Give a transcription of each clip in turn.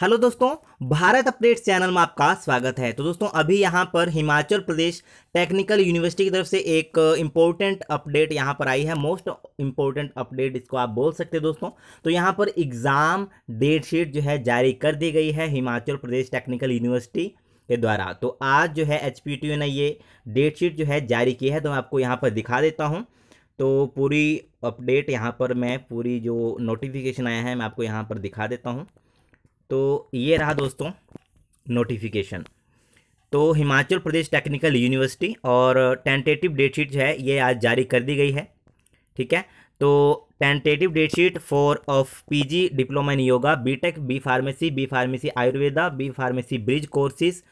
hello दोस्तों Bharat updates channel में आपका स्वागत है तो दोस्तों अभी यहाँ पर हिमाचल प्रदेश टेक्निकल यूनिवर्सिटी की तरफ से एक इम्पोर्टेंट अपडेट यहाँ पर आई है मोस्ट इम्पोर्टेंट अपडेट इसको आप बोल सकते हैं दोस्तों तो यहाँ पर एग्ज़ाम डेट शीट जो है जारी कर दी गई है हिमाचल प्रदेश टेक्निकल यूनिवर्सिटी के द्वारा तो आज जो है एच ने ये डेट शीट जो है जारी की है तो मैं आपको यहाँ पर दिखा देता हूँ तो पूरी अपडेट यहाँ पर मैं पूरी जो नोटिफिकेशन आया है मैं आपको यहाँ पर दिखा देता हूँ तो ये रहा दोस्तों नोटिफिकेशन तो हिमाचल प्रदेश टेक्निकल यूनिवर्सिटी और टेंटेटिव डेट शीट जो है ये आज जारी कर दी गई है ठीक है तो tentative date sheet for of PG diploma in yoga BTech B pharmacy B pharmacy Ayurveda B pharmacy bridge courses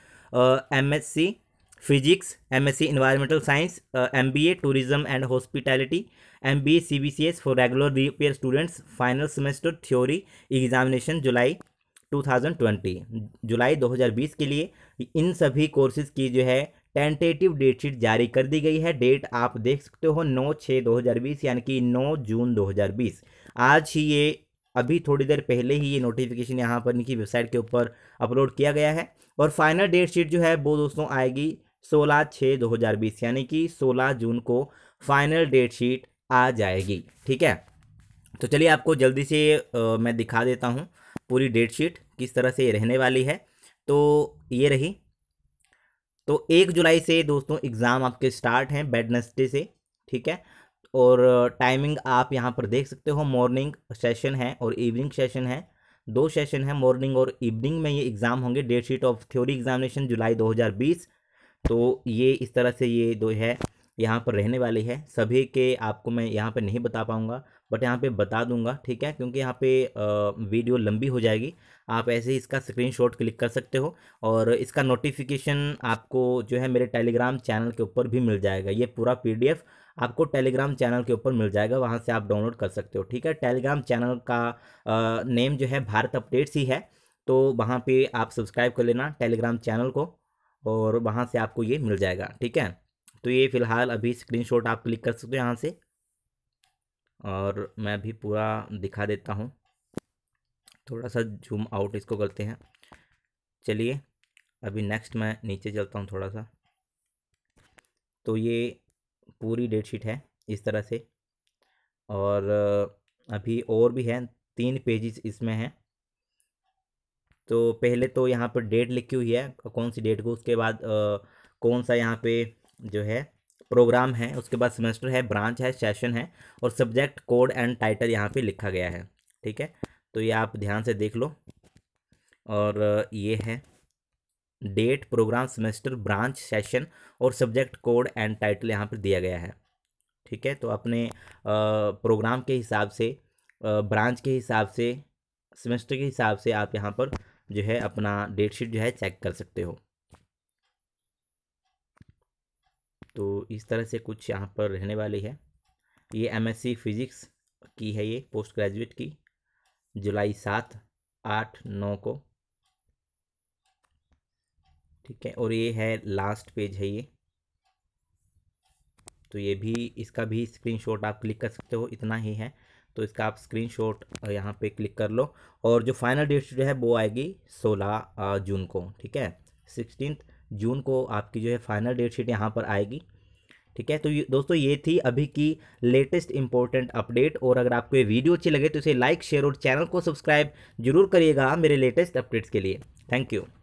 MSc physics MSc environmental science MBA tourism and hospitality MBA CBCS for regular repair students final semester theory examination July 2020 July 2020 के लिए इन सभी courses की जो है tentative date sheet जारी कर दी गई है डेट आप देख सकते हो 9 छः 2020 यानी कि 9 जून 2020 आज ही ये अभी थोड़ी देर पहले ही ये नोटिफिकेशन यहाँ पर इनकी वेबसाइट के ऊपर अपलोड किया गया है और फाइनल डेट शीट जो है वो दोस्तों आएगी सोलह छः दो हज़ार बीस यानी कि सोलह जून को फाइनल डेट शीट आ जाएगी ठीक है तो चलिए आपको जल्दी से आ, मैं दिखा देता हूँ पूरी डेट शीट किस तरह से रहने वाली है तो ये रही तो एक जुलाई से दोस्तों एग्ज़ाम आपके स्टार्ट हैं बेडनेसडे से ठीक है और टाइमिंग आप यहाँ पर देख सकते हो मॉर्निंग सेशन है और इवनिंग सेशन है दो सेशन है मॉर्निंग और इवनिंग में ये एग्ज़ाम होंगे date sheet of theory examination July 2020 तो ये इस तरह से ये दो है यहाँ पर रहने वाली है सभी के आपको मैं यहाँ पर नहीं बता पाऊँगा बट यहाँ पे बता दूंगा ठीक है क्योंकि यहाँ पे वीडियो लंबी हो जाएगी आप ऐसे ही इसका स्क्रीनशॉट क्लिक कर सकते हो और इसका नोटिफिकेशन आपको जो है मेरे टेलीग्राम चैनल के ऊपर भी मिल जाएगा ये पूरा पीडीएफ आपको टेलीग्राम चैनल के ऊपर मिल जाएगा वहाँ से आप डाउनलोड कर सकते हो ठीक है टेलीग्राम चैनल का आ, नेम जो है भारत अपडेट्स ही है तो वहाँ पर आप सब्सक्राइब कर लेना टेलीग्राम चैनल को और वहाँ से आपको ये मिल जाएगा ठीक है तो ये फ़िलहाल अभी स्क्रीनशॉट आप क्लिक कर सकते हो यहाँ से और मैं भी पूरा दिखा देता हूँ थोड़ा सा जूम आउट इसको करते हैं चलिए अभी नेक्स्ट मैं नीचे चलता हूँ थोड़ा सा तो ये पूरी डेट शीट है इस तरह से और अभी और भी हैं तीन पेजेस इसमें हैं तो पहले तो यहाँ पर डेट लिखी हुई है कौन सी डेट को उसके बाद आ, कौन सा यहाँ पे जो है प्रोग्राम है उसके बाद सेमेस्टर है ब्रांच है सेशन है और सब्जेक्ट कोड एंड टाइटल यहाँ पे लिखा गया है ठीक है तो ये आप ध्यान से देख लो और ये है date program semester branch session और सब्जेक्ट कोड एंड टाइटल यहाँ पर दिया गया है ठीक है तो अपने प्रोग्राम के हिसाब से ब्रांच के हिसाब से सेमेस्टर के हिसाब से आप यहाँ पर जो है अपना डेट शीट जो है चेक कर सकते हो तो इस तरह से कुछ यहाँ पर रहने वाली है ये एमएससी फिज़िक्स की है ये पोस्ट ग्रेजुएट की जुलाई सात आठ नौ को ठीक है और ये है लास्ट पेज है ये तो ये भी इसका भी स्क्रीनशॉट आप क्लिक कर सकते हो इतना ही है तो इसका आप स्क्रीनशॉट यहाँ पर क्लिक कर लो और जो फाइनल डेट जो है वो आएगी सोलह जून को ठीक है सिक्सटीन जून को आपकी जो है फाइनल डेट शीट यहाँ पर आएगी ठीक है तो दोस्तों ये थी अभी की लेटेस्ट इंपॉर्टेंट अपडेट और अगर आपको ये वीडियो अच्छी लगे तो इसे लाइक शेयर और चैनल को सब्सक्राइब जरूर करिएगा मेरे लेटेस्ट अपडेट्स के लिए थैंक यू